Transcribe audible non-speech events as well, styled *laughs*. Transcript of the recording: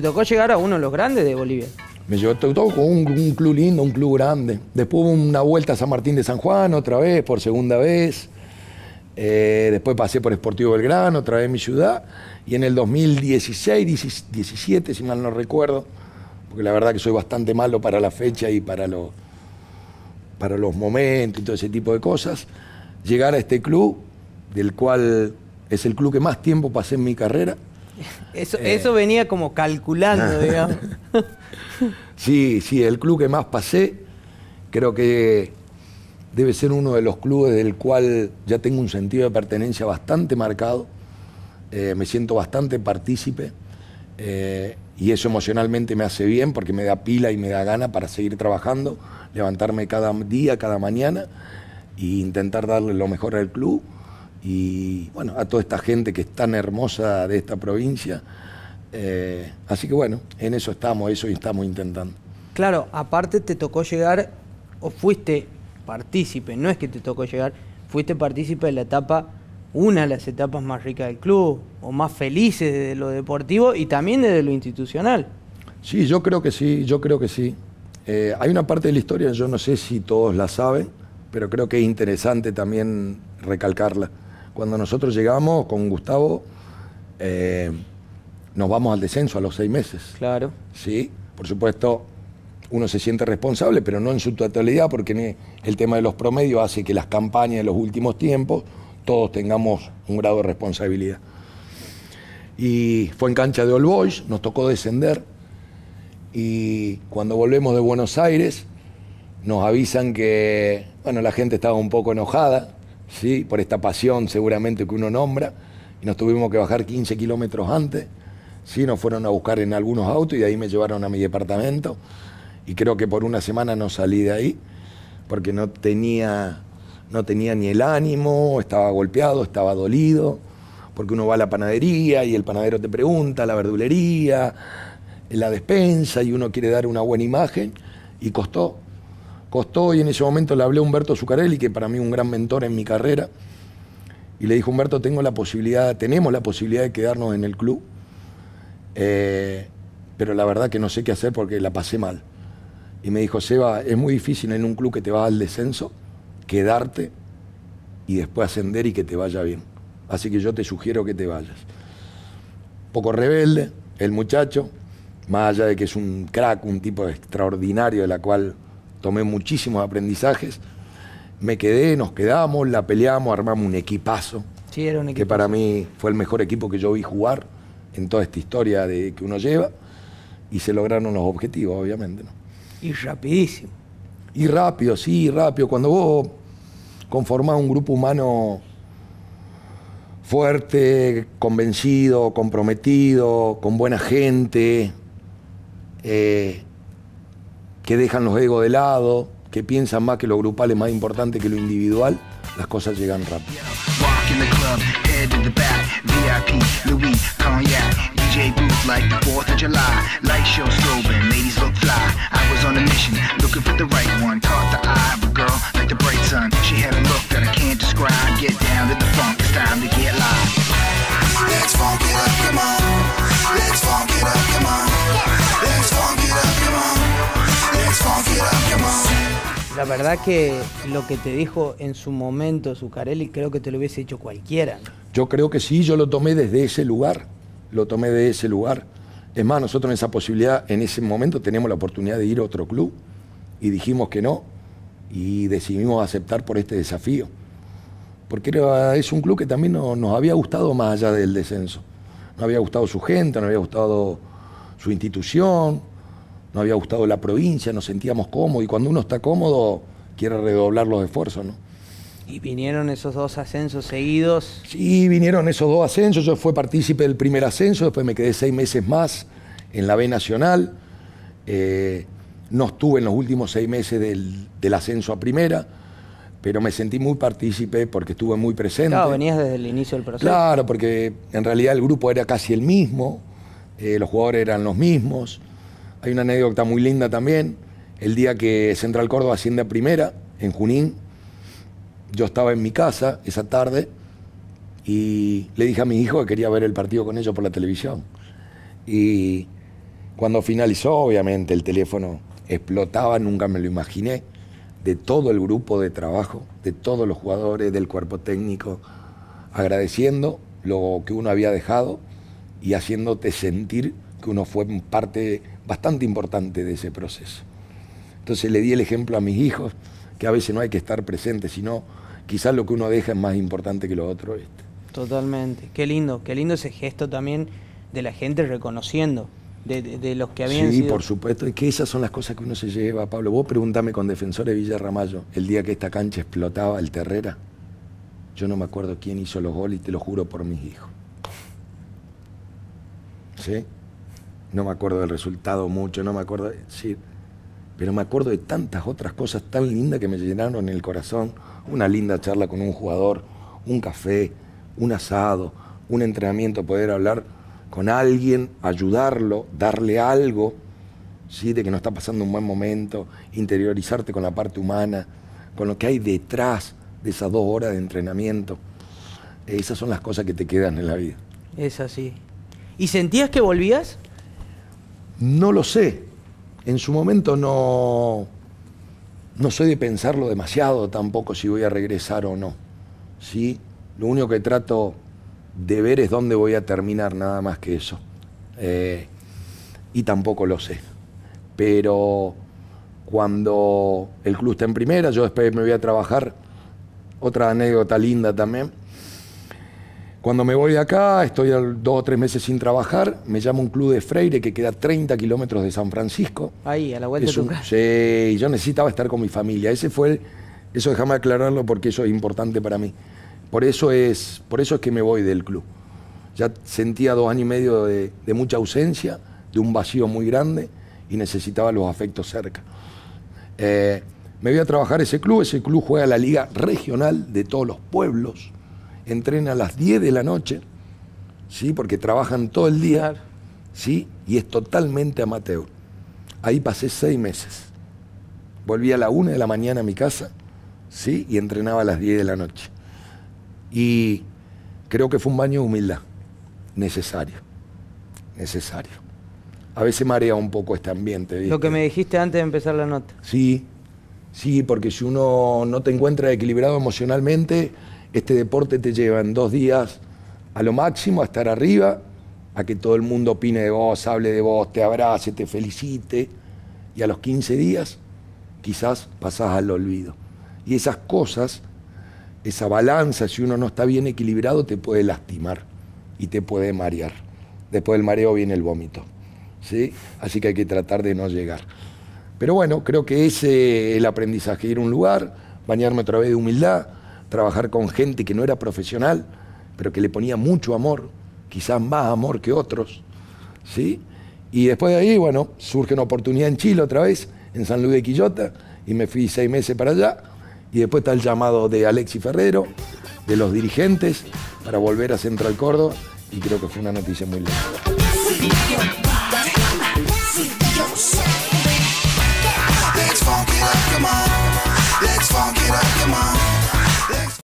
te tocó llegar a uno de los grandes de Bolivia. Me llevó todo con un, club lindo, un club grande. Después hubo una vuelta a San Martín de San Juan, otra vez, por segunda vez. Eh, después pasé por Sportivo Belgrano, otra vez mi ciudad. Y en el 2016, 17, si mal no recuerdo, porque la verdad que soy bastante malo para la fecha y para, para los momentos y todo ese tipo de cosas, llegar a este club, del cual es el club que más tiempo pasé en mi carrera eso, eh. eso venía como calculando, *laughs* digamos. sí, sí, el club que más pasé, creo que debe ser uno de los clubes del cual ya tengo un sentido de pertenencia bastante marcado, eh, me siento bastante partícipe eh, y eso emocionalmente me hace bien porque me da pila y me da gana para seguir trabajando, levantarme cada día, cada mañana e intentar darle lo mejor al club y bueno, a toda esta gente que es tan hermosa de esta provincia. Eh, así que bueno, en eso estamos, eso y estamos intentando. Claro, aparte te tocó llegar, o fuiste partícipe, no es que te tocó llegar, fuiste partícipe de la etapa, una de las etapas más ricas del club, o más felices desde lo deportivo y también desde lo institucional. Sí, yo creo que sí, yo creo que sí. Eh, hay una parte de la historia, yo no sé si todos la saben, pero creo que es interesante también recalcarla cuando nosotros llegamos con Gustavo, eh, nos vamos al descenso a los seis meses. Claro. Sí, por supuesto, uno se siente responsable, pero no en su totalidad, porque el tema de los promedios hace que las campañas de los últimos tiempos todos tengamos un grado de responsabilidad. Y fue en cancha de All Boys, nos tocó descender. Y cuando volvemos de Buenos Aires, nos avisan que, bueno, la gente estaba un poco enojada, ¿sí? por esta pasión seguramente que uno nombra, y nos tuvimos que bajar 15 kilómetros antes, nos fueron a buscar en algunos autos y de ahí me llevaron a mi departamento, y creo que por una semana no salí de ahí, porque no tenía, no tenía ni el ánimo, estaba golpeado, estaba dolido, porque uno va a la panadería y el panadero te pregunta, la verdulería, la despensa, y uno quiere dar una buena imagen, y costó, costó y en ese momento le hablé a Humberto Zucarelli, que para mí un gran mentor en mi carrera, y le dijo, Humberto, tengo la posibilidad, tenemos la posibilidad de quedarnos en el club, eh, pero la verdad que no sé qué hacer porque la pasé mal. Y me dijo, Seba, es muy difícil en un club que te va al descenso quedarte y después ascender y que te vaya bien. Así que yo te sugiero que te vayas. poco rebelde, el muchacho, más allá de que es un crack, un tipo extraordinario de la cual tomé muchísimos aprendizajes, me quedé, nos quedamos, la peleamos, armamos un equipazo. Sí, era un Que para mí fue el mejor equipo que yo vi jugar en toda esta historia de, que uno lleva. Y se lograron los objetivos, obviamente. ¿no? Y rapidísimo. Y rápido, sí, rápido. Cuando vos conformás un grupo humano fuerte, convencido, comprometido, con buena gente, eh, que dejan los egos de lado, que piensan más que lo grupal es más importante que lo individual, las cosas llegan rápido. la verdad que lo que te dijo en su momento Zucarelli, creo que te lo hubiese dicho cualquiera. Yo creo que sí, yo lo tomé desde ese lugar, lo tomé de ese lugar. Es más, nosotros en esa posibilidad, en ese momento tenemos la oportunidad de ir a otro club y dijimos que no y decidimos aceptar por este desafío. Porque es un club que también nos había gustado más allá del descenso. Nos había gustado su gente, nos había gustado su institución, no había gustado la provincia, nos sentíamos cómodos y cuando uno está cómodo quiere redoblar los esfuerzos, ¿no? ¿Y vinieron esos dos ascensos seguidos? Sí, vinieron esos dos ascensos. Yo fui partícipe del primer ascenso, después me quedé seis meses más en la B Nacional. Eh, no estuve en los últimos seis meses del, ascenso a primera, pero me sentí muy partícipe porque estuve muy presente. Claro, venías desde el inicio del proceso. Claro, porque en realidad el grupo era casi el mismo, eh, los jugadores eran los mismos. Hay una anécdota muy linda también. El día que Central Córdoba asciende a primera, en Junín, yo estaba en mi casa esa tarde y le dije a mi hijo que quería ver el partido con ellos por la televisión. Y cuando finalizó, obviamente, el teléfono explotaba, nunca me lo imaginé, de todo el grupo de trabajo, de todos los jugadores, del cuerpo técnico, agradeciendo lo que uno había dejado y haciéndote sentir que uno fue parte bastante importante de ese proceso. Entonces le di el ejemplo a mis hijos, que a veces no hay que estar presente, sino quizás lo que uno deja es más importante que lo otro. Totalmente, qué lindo, qué lindo ese gesto también de la gente reconociendo. De, los que habían sí, por supuesto, es que esas son las cosas que uno se lleva, Pablo. Vos preguntame con defensores de Villa Ramallo, el día que esta cancha explotaba, el Terrera, yo no me acuerdo quién hizo los goles y te lo juro por mis hijos. ¿Sí? no me acuerdo del resultado mucho, no me acuerdo, sí, pero me acuerdo de tantas otras cosas tan lindas que me llenaron el corazón, una linda charla con un jugador, un café, un asado, un entrenamiento, poder hablar con alguien, ayudarlo, darle algo, ¿sí? de que no está pasando un buen momento, interiorizarte con la parte humana, con lo que hay detrás de esas dos horas de entrenamiento. Esas son las cosas que te quedan en la vida. Es así. ¿Y sentías que volvías? No lo sé. En su momento no, no soy de pensarlo demasiado tampoco si voy a regresar o no. ¿Sí? Lo único que trato de ver es dónde voy a terminar, nada más que eso. Eh, y tampoco lo sé. Pero cuando el club está en primera, yo después me voy a trabajar. Otra anécdota linda también cuando me voy de acá, estoy dos o tres meses sin trabajar, me llama un club de Freire que queda 30 kilómetros de San Francisco. Ahí, a la vuelta de tu Sí, yo necesitaba estar con mi familia. Ese fue eso déjame aclararlo porque eso es importante para mí. Por eso es, por eso es que me voy del club. Ya sentía dos años y medio de, mucha ausencia, de un vacío muy grande y necesitaba los afectos cerca. Eh, me voy a trabajar ese club, ese club juega la liga regional de todos los pueblos entrena a las 10 de la noche, ¿sí? porque trabajan todo el día, ¿sí? y es totalmente amateur. Ahí pasé seis meses. Volví a la 1 de la mañana a mi casa ¿sí? y entrenaba a las 10 de la noche. Y creo que fue un baño de humildad, necesario, necesario. A veces marea un poco este ambiente. Lo que me dijiste antes de empezar la nota. Sí, sí, porque si uno no te encuentra equilibrado emocionalmente, este deporte te lleva en dos días a lo máximo, a estar arriba, a que todo el mundo opine de vos, hable de vos, te abrace, te felicite, y a los 15 días quizás pasás al olvido. Y esas cosas, esa balanza, si uno no está bien equilibrado, te puede lastimar y te puede marear. Después del mareo viene el vómito. ¿sí? Así que hay que tratar de no llegar. Pero bueno, creo que ese es el aprendizaje, ir a un lugar, bañarme otra vez de humildad, trabajar con gente que no era profesional, pero que le ponía mucho amor, quizás más amor que otros, ¿sí? Y después de ahí, bueno, surge una oportunidad en Chile otra vez, en San Luis de Quillota, y me fui seis meses para allá. Y después está el llamado de Alexi Ferrero, de los dirigentes, para volver a Central Córdoba, y creo que fue una noticia muy linda.